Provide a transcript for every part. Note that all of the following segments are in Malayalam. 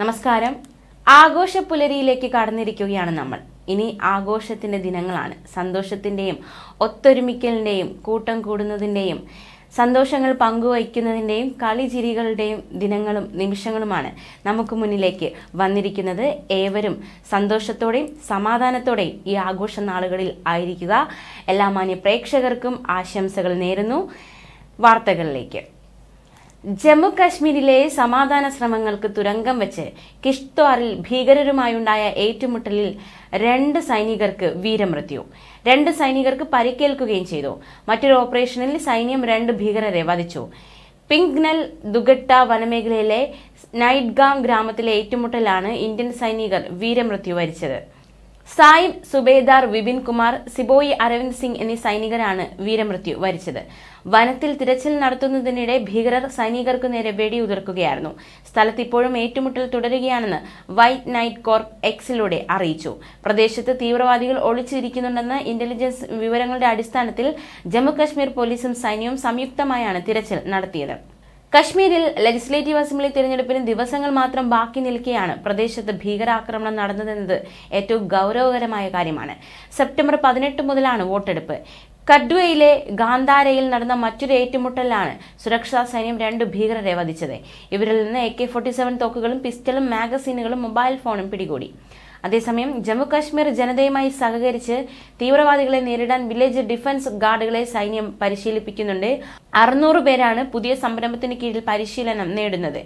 നമസ്കാരം ആഘോഷ പുലരിയിലേക്ക് കടന്നിരിക്കുകയാണ് നമ്മൾ ഇനി ആഘോഷത്തിൻ്റെ ദിനങ്ങളാണ് സന്തോഷത്തിൻ്റെയും ഒത്തൊരുമിക്കലിൻ്റെയും കൂട്ടം കൂടുന്നതിൻ്റെയും സന്തോഷങ്ങൾ പങ്കുവയ്ക്കുന്നതിൻ്റെയും കളിചിരികളുടെയും ദിനങ്ങളും നിമിഷങ്ങളുമാണ് നമുക്ക് മുന്നിലേക്ക് വന്നിരിക്കുന്നത് ഏവരും സന്തോഷത്തോടെയും സമാധാനത്തോടെയും ഈ ആഘോഷ നാളുകളിൽ ആയിരിക്കുക എല്ലാ മാന്യ പ്രേക്ഷകർക്കും ആശംസകൾ നേരുന്നു വാർത്തകളിലേക്ക് ജമ്മു കാശ്മീരിലെ സമാധാന ശ്രമങ്ങൾക്ക് തുരങ്കം വെച്ച് കിഷ്ത്വാറിൽ ഭീകരരുമായുണ്ടായ ഏറ്റുമുട്ടലിൽ രണ്ട് സൈനികർക്ക് വീരമൃത്യു രണ്ട് സൈനികർക്ക് പരിക്കേൽക്കുകയും ചെയ്തു മറ്റൊരു ഓപ്പറേഷനിൽ സൈന്യം രണ്ട് ഭീകരരെ വധിച്ചു പിങ്നൽ ദുഗട്ട വനമേഖലയിലെ നൈറ്റ്ഗാം ഗ്രാമത്തിലെ ഏറ്റുമുട്ടലാണ് ഇന്ത്യൻ സൈനികർ വീരമൃത്യു വരിച്ചത് സായിബ് സുബേദാർ വിപിൻ കുമാർ സിബോയി അരവിന്ദ് സിംഗ് എന്നീ സൈനികരാണ് വീരമൃത്യു വരിച്ചത് വനത്തിൽ തിരച്ചിൽ നടത്തുന്നതിനിടെ ഭീകരർ സൈനികർക്ക് നേരെ വെടിയുതിർക്കുകയായിരുന്നു സ്ഥലത്ത് ഇപ്പോഴും ഏറ്റുമുട്ടൽ തുടരുകയാണെന്ന് വൈറ്റ് നൈറ്റ് കോർപ്പ് എക്സിലൂടെ അറിയിച്ചു പ്രദേശത്ത് തീവ്രവാദികൾ ഒളിച്ചിരിക്കുന്നുണ്ടെന്ന് ഇന്റലിജൻസ് വിവരങ്ങളുടെ അടിസ്ഥാനത്തിൽ ജമ്മുകശ്മീർ പോലീസും സൈന്യവും സംയുക്തമായാണ് തിരച്ചിൽ നടത്തിയത് കശ്മീരിൽ ലെജിസ്ലേറ്റീവ് അസംബ്ലി തിരഞ്ഞെടുപ്പിന് ദിവസങ്ങൾ മാത്രം ബാക്കി നിൽക്കെയാണ് പ്രദേശത്ത് ഭീകരാക്രമണം നടന്നതെന്നത് ഏറ്റവും ഗൗരവകരമായ കാര്യമാണ് സെപ്റ്റംബർ പതിനെട്ട് മുതലാണ് വോട്ടെടുപ്പ് കഡ്വയിലെ ഗാന്ധാരയിൽ നടന്ന മറ്റൊരു ഏറ്റുമുട്ടലിലാണ് സുരക്ഷാ സൈന്യം രണ്ട് ഭീകരരെ വധിച്ചത് ഇവരിൽ നിന്ന് എ കെ ഫോർട്ടി സെവൻ തോക്കുകളും പിസ്റ്റളും മാഗസീനുകളും മൊബൈൽ ഫോണും പിടികൂടി അതേസമയം ജമ്മുകാശ്മീർ ജനതയുമായി സഹകരിച്ച് തീവ്രവാദികളെ നേരിടാൻ വില്ലേജ് ഡിഫൻസ് ഗാർഡുകളെ സൈന്യം പരിശീലിപ്പിക്കുന്നുണ്ട് അറുന്നൂറ് പേരാണ് പുതിയ സംരംഭത്തിന് കീഴിൽ പരിശീലനം നേടുന്നത്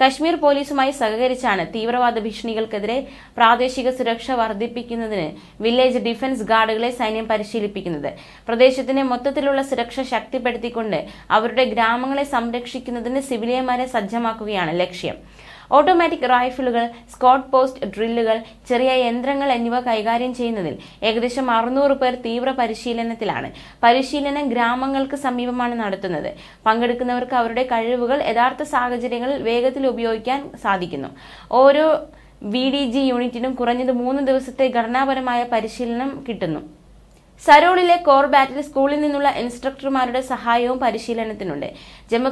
കശ്മീർ പോലീസുമായി സഹകരിച്ചാണ് തീവ്രവാദ ഭീഷണികൾക്കെതിരെ പ്രാദേശിക സുരക്ഷ വർദ്ധിപ്പിക്കുന്നതിന് വില്ലേജ് ഡിഫൻസ് ഗാർഡുകളെ സൈന്യം പരിശീലിപ്പിക്കുന്നത് പ്രദേശത്തിന്റെ മൊത്തത്തിലുള്ള സുരക്ഷ ശക്തിപ്പെടുത്തിക്കൊണ്ട് അവരുടെ ഗ്രാമങ്ങളെ സംരക്ഷിക്കുന്നതിന് സിവിലിയന്മാരെ സജ്ജമാക്കുകയാണ് ലക്ഷ്യം ഓട്ടോമാറ്റിക് റൈഫിളുകൾ സ്കോട്ട് പോസ്റ്റ് ഡ്രില്ലുകൾ ചെറിയ യന്ത്രങ്ങൾ എന്നിവ കൈകാര്യം ചെയ്യുന്നതിൽ ഏകദേശം അറുന്നൂറ് പേർ തീവ്ര പരിശീലനത്തിലാണ് പരിശീലനം ഗ്രാമങ്ങൾക്ക് സമീപമാണ് നടത്തുന്നത് പങ്കെടുക്കുന്നവർക്ക് അവരുടെ കഴിവുകൾ യഥാർത്ഥ സാഹചര്യങ്ങളിൽ വേഗത്തിൽ ഉപയോഗിക്കാൻ സാധിക്കുന്നു ഓരോ വി ഡി ജി യൂണിറ്റിനും കുറഞ്ഞത് മൂന്ന് ദിവസത്തെ ഘടനാപരമായ പരിശീലനം കിട്ടുന്നു സരോളിലെ ബാറ്റിൽ സ്കൂളിൽ നിന്നുള്ള ഇൻസ്ട്രക്ടർമാരുടെ സഹായവും പരിശീലനത്തിനുണ്ട്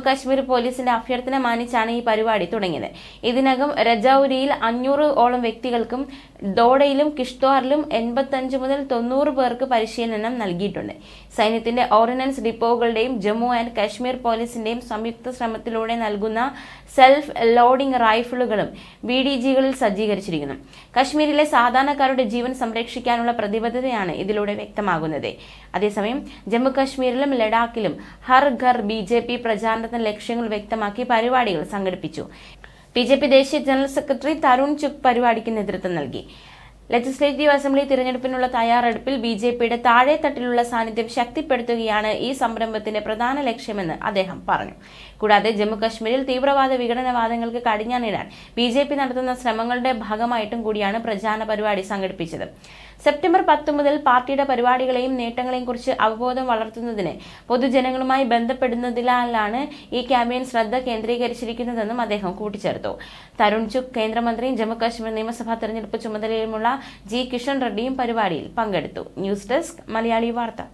കാശ്മീർ പോലീസിന്റെ അഭ്യർത്ഥന മാനിച്ചാണ് ഈ പരിപാടി തുടങ്ങിയത് ഇതിനകം രജൌരിയിൽ അഞ്ഞൂറ് ഓളം വ്യക്തികൾക്കും ദോഡയിലും കിഷ്ത്വാറിലും എൺപത്തഞ്ച് മുതൽ തൊണ്ണൂറ് പേർക്ക് പരിശീലനം നൽകിയിട്ടുണ്ട് സൈന്യത്തിന്റെ ഓർഡിനൻസ് ഡിപ്പോകളുടെയും ജമ്മു ആൻഡ് കാശ്മീർ പോലീസിന്റെയും സംയുക്ത ശ്രമത്തിലൂടെ നൽകുന്ന സെൽഫ് ലോഡിംഗ് റൈഫിളുകളും ബി ഡി ജികളിൽ സജ്ജീകരിച്ചിരിക്കുന്നു കശ്മീരിലെ സാധാരണക്കാരുടെ ജീവൻ സംരക്ഷിക്കാനുള്ള പ്രതിബദ്ധതയാണ് ഇതിലൂടെ വ്യക്തമാക്കുന്നത് ആകുന്നത് അതേസമയം ജമ്മുകശ്മീരിലും ലഡാക്കിലും Har Ghar B J P പ്രചാരണത്തിന് ലക്ഷ്യങ്ങൾ വ്യക്തമാക്കി പരിപാടികൾ സംഘടിപ്പിച്ചു ബി ജെ പി ദേശീയ ജനറൽ സെക്രട്ടറി തരുൺ ചുക് പരിപാടിക്ക് നേതൃത്വം നൽകി ലെജിസ്ലേറ്റീവ് അസംബ്ലി തിരഞ്ഞെടുപ്പിനുള്ള തയ്യാറെടുപ്പിൽ ബി ജെ പിയുടെ താഴെത്തട്ടിലുള്ള സാന്നിധ്യം ശക്തിപ്പെടുത്തുകയാണ് ഈ സംരംഭത്തിന്റെ പ്രധാന ലക്ഷ്യമെന്ന് അദ്ദേഹം പറഞ്ഞു കൂടാതെ ജമ്മുകശ്മീരിൽ തീവ്രവാദ വിഘടനവാദങ്ങൾക്ക് കടിഞ്ഞാണിടാൻ ബി ജെ പി നടത്തുന്ന ശ്രമങ്ങളുടെ ഭാഗമായിട്ടും കൂടിയാണ് പ്രചാരണ പരിപാടി സംഘടിപ്പിച്ചത് സെപ്റ്റംബർ പത്ത് മുതൽ പാർട്ടിയുടെ പരിപാടികളെയും നേട്ടങ്ങളെയും കുറിച്ച് അവബോധം വളർത്തുന്നതിന് പൊതുജനങ്ങളുമായി ബന്ധപ്പെടുന്നതിലാണ് ഈ ക്യാമ്പയിൻ ശ്രദ്ധ കേന്ദ്രീകരിച്ചിരിക്കുന്നതെന്നും അദ്ദേഹം കൂട്ടിച്ചേർത്തു തരുൺ ചുക് കേന്ദ്രമന്ത്രിയും ജമ്മുകശ്മീർ നിയമസഭാ തെരഞ്ഞെടുപ്പ് ചുമതലയുമുള്ള ജി കിഷൻ റെഡ്ഡിയും പരിപാടിയിൽ പങ്കെടുത്തു ന്യൂസ് ഡെസ്ക് മലയാളി വാർത്ത